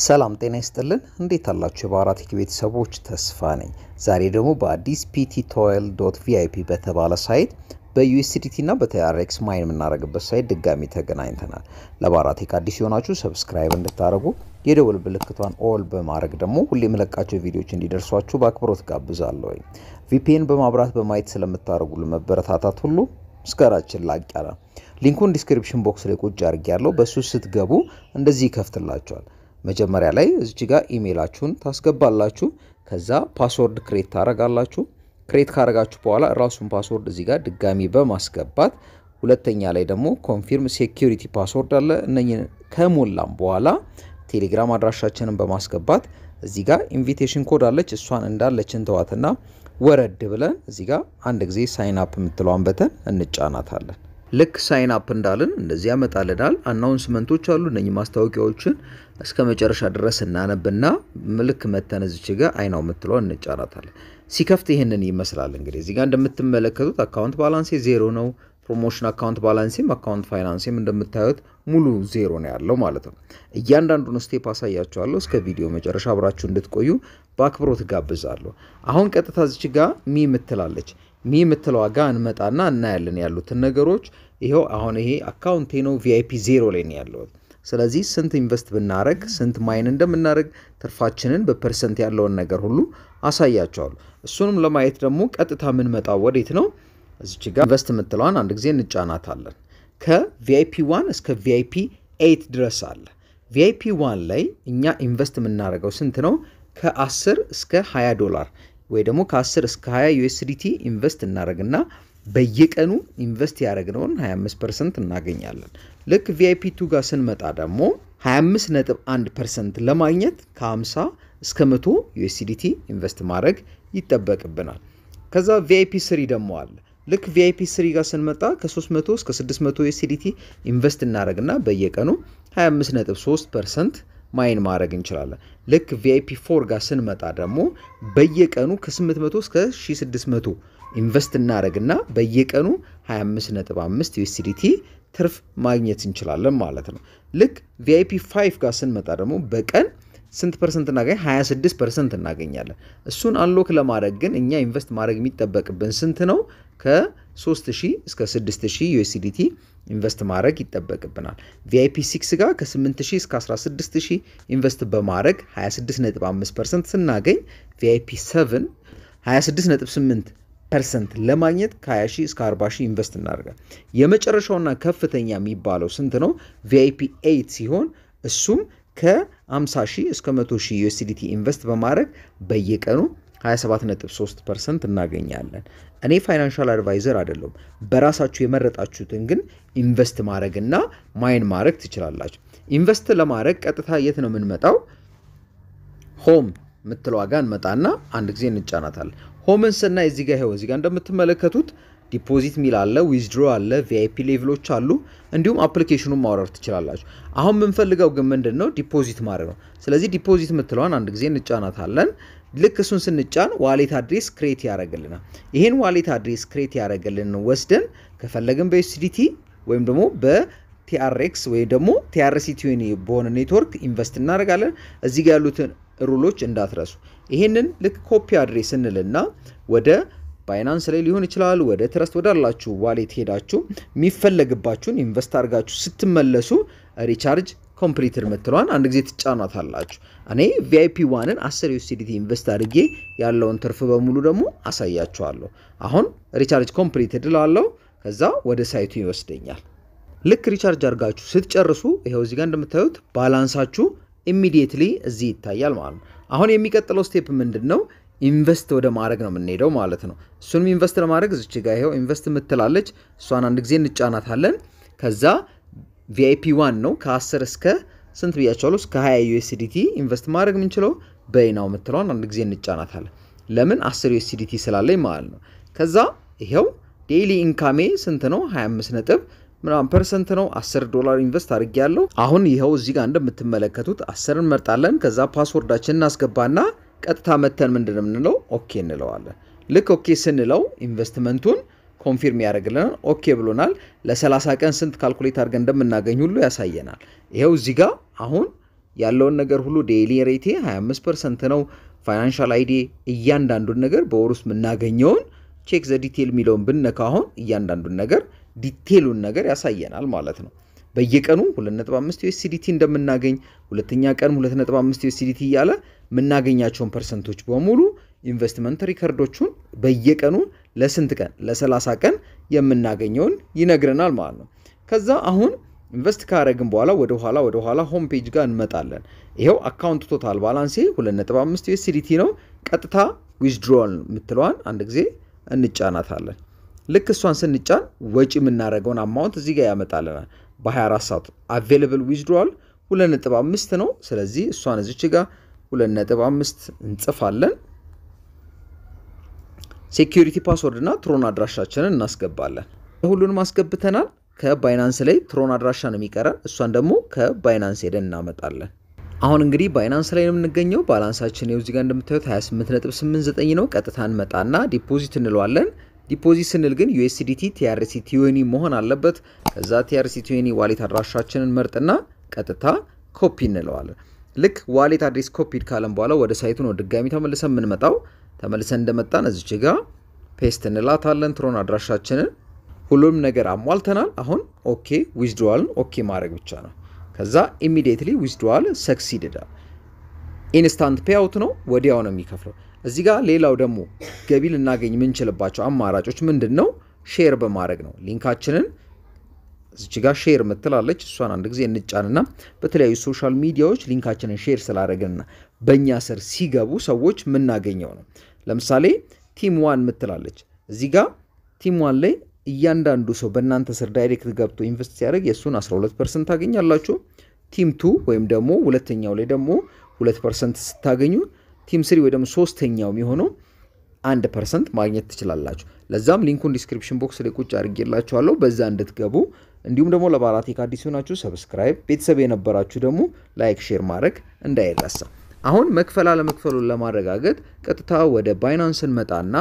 ሰላም ጤና ይስጥልን። እንዴት አላችሁ? የባራ ቴክ ቤተሰቦች ተስፋ ነኝ። ዛሬ ደግሞ በአዲስ ፒቲ ቶይል ዶት ቪአይፒ በተባለ ሳይት በዩኤስዲቲ እና በቲአርኤክስ ማይን የምናደርግበት ሳይት ድጋሚ ተገናኝተናል። ለባራ ቴክ አዲስ የሆናችሁ ሰብስክራይብ እንድታደርጉ የደወል ምልክቷን ኦል በማድረግ ደግሞ ሁሌ የምለቃቸው ቪዲዮዎች እንዲደርሷችሁ በአክብሮት ጋብዛለሁ። ቪፒኤን በማብራት በማየት ስለምታደርጉ መበረታታት ሁሉ ምስጋናችን ላቅ ያለ። ሊንኩን ዲስክሪፕሽን ቦክስ ላይ ቁጭ አድርጌ ያለው በሱ ስትገቡ እንደዚህ ይከፍትላቸዋል። መጀመሪያ ላይ እዚች ጋር ኢሜይላችሁን ታስገባላችሁ። ከዛ ፓስወርድ ክሬት ታረጋላችሁ። ክሬት ካረጋችሁ በኋላ ራሱን ፓስወርድ እዚህ ጋር ድጋሚ በማስገባት ሁለተኛ ላይ ደግሞ ኮንፊርም ሴኪሪቲ ፓስወርድ አለ። እነ ከሞላም በኋላ ቴሌግራም አድራሻችንን በማስገባት እዚህ ጋር ኢንቪቴሽን ኮድ አለች። እሷን እንዳለችን ተዋትና ወረድ ብለን እዚህ ጋር አንድ ጊዜ ሳይን አፕ የምትለዋን በተን እንጫናታለን። ልክ ሳይን አፕ እንዳልን እንደዚህ ያመጣልናል። አናውንስመንቶች አሉ። እነኚህ ማስታወቂያዎችን እስከ መጨረሻ ድረስ እናነብና ልክ መተን እዚች ጋ አይናው የምትለው እንጫናታለን። ሲከፍት ይህንን ይመስላል። እንግዲህ እዚህ ጋር እንደምትመለከቱት አካውንት ባላንሴ ዜሮ ነው። ፕሮሞሽን አካውንት ባላንሴም አካውንት ፋይናንሴም እንደምታዩት ሙሉ ዜሮ ነው ያለው ማለት ነው። እያንዳንዱን ስቴፕ አሳያችኋለሁ። እስከ ቪዲዮ መጨረሻ አብራችሁ እንድትቆዩ በአክብሮት ጋብዛለሁ። አሁን ቀጥታ እዚች ጋ ሚ ምትላለች ሚ የምትለዋ ጋር እንመጣና እናያለን ያሉትን ነገሮች። ይኸው አሁን ይሄ አካውንቴ ነው ቪአይፒ ዜሮ ላይ ነው ያለው። ስለዚህ ስንት ኢንቨስት ብናደረግ ስንት ማይን እንደምናደረግ ትርፋችንን በፐርሰንት ያለውን ነገር ሁሉ አሳያቸዋሉ። እሱንም ለማየት ደግሞ ቀጥታ የምንመጣው ወዴት ነው? እዚች ጋር ኢንቨስት የምትለዋን አንድ ጊዜ እንጫናታለን። ከቪአይፒ ዋን እስከ ቪአይፒ ኤይት ድረስ አለ። ቪአይፒ ዋን ላይ እኛ ኢንቨስት የምናደርገው ስንት ነው? ከ10 እስከ 20 ዶላር ወይ ደግሞ ከ10 እስከ 20 ዩኤስዲቲ ኢንቨስት እናደረግና በየቀኑ ኢንቨስት ያደረግነውን 25 ፐርሰንት እናገኛለን። ልክ ቪአይፒ ቱ ጋር ስንመጣ ደግሞ 25 1 ፐርሰንት ለማግኘት ከ50 እስከ 100 ዩኤስዲቲ ኢንቨስት ማድረግ ይጠበቅብናል። ከዛ ቪአይፒ ስሪ ደግሞ አለ። ልክ ቪአይፒ ስሪ ጋር ስንመጣ ከ300 እስከ 600 ዩኤስዲቲ ኢንቨስት እናደረግና በየቀኑ 25.3 ፐርሰንት ማይን ማድረግ እንችላለን። ልክ ቪአይፒ ፎር ጋር ስንመጣ ደግሞ በየቀኑ ከ800 እስከ 600 ኢንቨስት እናደረግና በየቀኑ 25.5 ዩኤስዲቲ ትርፍ ማግኘት እንችላለን ማለት ነው። ልክ ቪአይፒ ፋይቭ ጋር ስንመጣ ደግሞ በቀን ስንት ፐርሰንት እናገኝ? 26 ፐርሰንት እናገኛለን። እሱን አንሎክ ለማድረግ ግን እኛ ኢንቨስት ማድረግ የሚጠበቅብን ስንት ነው? ከ3000 እስከ 6000 ዩኤስዲቲ ኢንቨስት ማድረግ ይጠበቅብናል። ቪአይፒ 6 ጋር ከ8000 እስከ 16000 ኢንቨስት በማድረግ 26.5 ፐርሰንት ስናገኝ ቪአይፒ 7 26.8 ፐርሰንት ለማግኘት ከ20 እስከ 40 ኢንቨስት እናደርጋል። የመጨረሻውና ከፍተኛ የሚባለው ስንት ነው? ቪአይፒ 8 ሲሆን እሱም ከ 50 ሺህ እስከ 100 ሺህ ዩኤስዲቲ ኢንቨስት በማድረግ በየቀኑ 27.3 ፐርሰንት እናገኛለን። እኔ ፋይናንሻል አድቫይዘር አይደለሁም። በራሳችሁ የመረጣችሁትን ግን ኢንቨስት ማድረግና ማይን ማድረግ ትችላላችሁ። ኢንቨስት ለማድረግ ቀጥታ የት ነው የምንመጣው? ሆም የምትለዋ ጋር እንመጣና አንድ ጊዜ እንጫናታለን። ሆምን ስናይ እዚህ ጋር ይኸው እዚህ ጋር እንደምትመለከቱት ዲፖዚት ሚል አለ፣ ዊዝድሮ አለ፣ ቪአይፒ ሌቭሎች አሉ። እንዲሁም አፕሊኬሽኑን ማውረድ ትችላላችሁ። አሁን የምንፈልገው ግን ምንድን ነው? ዲፖዚት ማድረግ ነው። ስለዚህ ዲፖዚት የምትለዋን አንድ ጊዜ እንጫናታለን። ልክ እሱን ስንጫን ዋሌት አድሬስ ክሬት ያደረግልናል። ይህን ዋሌት አድሬስ ክሬት ያደረግልን ወስደን ከፈለግን በዩስዲቲ ወይም ደግሞ በቲአርኤክስ ወይም ደግሞ ቲአርሲቲዩኒ በሆነ ኔትወርክ ኢንቨስት እናደርጋለን። እዚህ ጋር ያሉትን ሩሎች እንዳትረሱ። ይሄንን ልክ ኮፒ አድሬስ እንልና ወደ ባይናንስ ላይ ሊሆን ይችላል። ወደ ትረስት ወዳላችሁ ዋሌት ሄዳችሁ የሚፈለግባችሁን ኢንቨስት አድርጋችሁ ስትመለሱ ሪቻርጅ ኮምፕሊትድ ምትለዋን አንድ ጊዜ ትጫናት አላችሁ። እኔ ቪአይፒ ዋንን አስር ዩሲዲቲ ኢንቨስት አድርጌ ያለውን ትርፍ በሙሉ ደግሞ አሳያችኋለሁ። አሁን ሪቻርጅ ኮምፕሊትድ ላለው ከዛ ወደ ሳይቱ ይወስደኛል። ልክ ሪቻርጅ አድርጋችሁ ስትጨርሱ ይኸው እዚጋ እንደምታዩት ባላንሳችሁ ኢሚዲየትሊ እዚህ ይታያል ማለት ነው። አሁን የሚቀጥለው ስቴፕ ምንድን ነው? ኢንቨስት ወደ ማድረግ ነው የምንሄደው ማለት ነው። እሱንም ኢንቨስት ለማድረግ እዚች ጋ ይኸው ኢንቨስት የምትላለች እሷን አንድ ጊዜ እንጫናታለን። ከዛ ቪአይፒ ዋን ነው ከ10 እስከ ስንት ብያቸዋሉ? እስከ 20 ዩኤስዲቲ ኢንቨስት ማድረግ የምንችለው በይናው የምትለዋን አንድ ጊዜ እንጫናታለን። ለምን 10 ዩኤስዲቲ ስላለኝ ማለት ነው። ከዛ ይኸው ዴይሊ ኢንካሜ ስንት ነው? 25 ነጥብ ምናምን ፐርሰንት ነው። 10 ዶላር ኢንቨስት አድርጌ ያለው አሁን ይኸው እዚህ ጋር እንደምትመለከቱት 10 እንመርጣለን። ከዛ ፓስወርዳችን እናስገባና ቀጥታ መተን ምንድን ነው የምንለው? ኦኬ እንለዋለን። ልክ ኦኬ ስንለው ኢንቨስትመንቱን ኮንፊርም ያደርግልናል። ኦኬ ብሎናል። ለ30 ቀን ስንት ካልኩሌት አድርገን እንደምናገኝ ሁሉ ያሳየናል። ይኸው እዚህ ጋር አሁን ያለውን ነገር ሁሉ ዴይሊ ሬቴ 25 ፐርሰንት ነው። ፋይናንሻል አይዲ እያንዳንዱን ነገር በወር ውስጥ የምናገኘውን ቼክ ዘ ዲቴል የሚለውን ብነካ አሁን እያንዳንዱን ነገር ዲቴሉን ነገር ያሳየናል ማለት ነው። በየቀኑ 2.5 ዩኤስዲቲ እንደምናገኝ ሁለተኛ ቀን 2.5 ዩኤስዲቲ እያለ የምናገኛቸውን ፐርሰንቶች በሙሉ ኢንቨስትመንት ሪከርዶቹን በየቀኑ ለስንት ቀን ለሰላሳ ቀን የምናገኘውን ይነግረናል ማለት ነው። ከዛ አሁን ኢንቨስት ካረግን በኋላ ወደ ኋላ ወደ ኋላ ሆም ፔጅ ጋር እንመጣለን። ይኸው አካውንት ቶታል ባላንሴ 2.5 ዩኤስዲቲ ነው። ቀጥታ ዊዝድሮዋል የምትለዋን አንድ ጊዜ እንጫናታለን። ልክ እሷን ስንጫን ወጪ የምናደርገውን አማውንት እዚህ ጋር ያመጣልናል። በ24 ሰዓት አቬለብል ዊዝድሮዋል 2.5 ነው። ስለዚህ እሷን እዚች ጋር ሁለት ነጥብ አምስት እንጽፋለን። ሴኪሪቲ ፓስወርድ እና ትሮን አድራሻችንን እናስገባለን። ሁሉንም አስገብተናል። ከባይናንስ ላይ ትሮን አድራሻ ነው የሚቀረን። እሷን ደግሞ ከባይናንስ ሄደን እናመጣለን። አሁን እንግዲህ ባይናንስ ላይ ነው የምንገኘው። ባላንሳችን ይኸው እዚህ ጋር እንደምታዩት 28.89 ነው። ቀጥታ እንመጣና ዲፖዚት እንለዋለን። ዲፖዚት ስንል ግን ዩኤስዲቲ ቲአርሲ ቲዩኒ መሆን አለበት። ከዛ ቲአርሲ ቲዩኒ ዋሌት አድራሻችንን መርጥና ቀጥታ ኮፒ እንለዋለን። ልክ ዋሌት አድሬስ ኮፒድ ካለን በኋላ ወደ ሳይቱ ነው ድጋሚ ተመልሰን የምንመጣው። ተመልሰን እንደመጣን እዚች ጋ ፔስት እንላታለን ትሮን አድራሻችንን። ሁሉም ነገር አሟልተናል። አሁን ኦኬ ዊዝድዋልን ኦኬ ማድረግ ብቻ ነው። ከዛ ኢሚዲየትሊ ዊዝድዋል ሰክሲድዳ ኢንስታንት ፔአውት ነው፣ ወዲያው ነው የሚከፍለው። እዚህ ጋር ሌላው ደግሞ ገቢ ልናገኝ የምንችልባቸው አማራጮች ምንድን ነው? ሼር በማድረግ ነው ሊንካችንን እዚች ጋር ሼር ምትላለች እሷን አንድ ጊዜ እንጫንና በተለያዩ ሶሻል ሚዲያዎች ሊንካችንን ሼር ስላደረግንና በእኛ ስር ሲገቡ ሰዎች የምናገኘው ነው። ለምሳሌ ቲም ዋን ምትላለች እዚህ ጋር ቲም ዋን ላይ እያንዳንዱ ሰው በእናንተ ስር ዳይሬክት ገብቶ ኢንቨስት ሲያደርግ የእሱን 12 ፐርሰንት ታገኛላችሁ። ቲም ቱ ወይም ደግሞ ሁለተኛው ላይ ደግሞ ሁለት ፐርሰንት ስታገኙ ቲም ስሪ ወይ ደግሞ ሶስተኛው የሚሆነው አንድ ፐርሰንት ማግኘት ትችላላችሁ። ለዛም ሊንኩን ዲስክሪፕሽን ቦክስ ላይ ቁጭ አድርጌላችኋለሁ በዛ እንድትገቡ እንዲሁም ደግሞ ለባራቴክ አዲስ ሆናችሁ ሰብስክራይብ፣ ቤተሰብ የነበራችሁ ደግሞ ላይክ፣ ሼር ማድረግ እንዳይረሳ። አሁን መክፈል አለመክፈሉን ለማረጋገጥ ቀጥታ ወደ ባይናንስ እንመጣና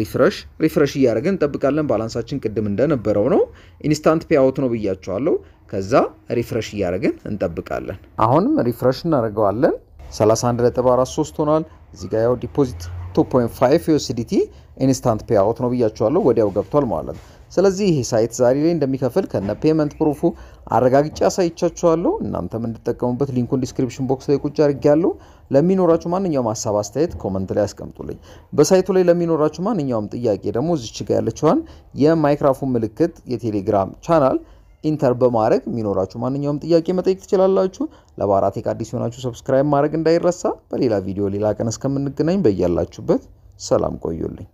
ሪፍረሽ ሪፍረሽ እያደረግን እንጠብቃለን። ባላንሳችን ቅድም እንደነበረው ነው። ኢንስታንት ፔአውት ነው ብያቸዋለሁ። ከዛ ሪፍረሽ እያደረግን እንጠብቃለን። አሁንም ሪፍረሽ እናደርገዋለን። 31.43 ሆኗል። እዚህ ጋ ያው ዲፖዚት 2.5 ዩኤስዲቲ ኢንስታንት ፔይአውት ነው ብያቸዋለሁ። ወዲያው ገብቷል ማለት ነው። ስለዚህ ይሄ ሳይት ዛሬ ላይ እንደሚከፍል ከነ ፔመንት ፕሩፉ አረጋግጬ አሳይቻችኋለሁ። እናንተም እንድጠቀሙበት ሊንኩን ዲስክሪፕሽን ቦክስ ላይ ቁጭ አድርጌያለሁ። ለሚኖራችሁ ማንኛውም ሀሳብ አስተያየት ኮመንት ላይ አስቀምጡልኝ በሳይቱ ላይ ለሚኖራችሁ ማንኛውም ጥያቄ ደግሞ እዚች ጋ ያለችዋን የማይክራፎን ምልክት የቴሌግራም ቻናል ኢንተር በማድረግ የሚኖራችሁ ማንኛውም ጥያቄ መጠየቅ ትችላላችሁ። ለባራቴክ አዲስ የሆናችሁ ሰብስክራይብ ማድረግ እንዳይረሳ። በሌላ ቪዲዮ ሌላ ቀን እስከምንገናኝ በያላችሁበት ሰላም ቆዩልኝ።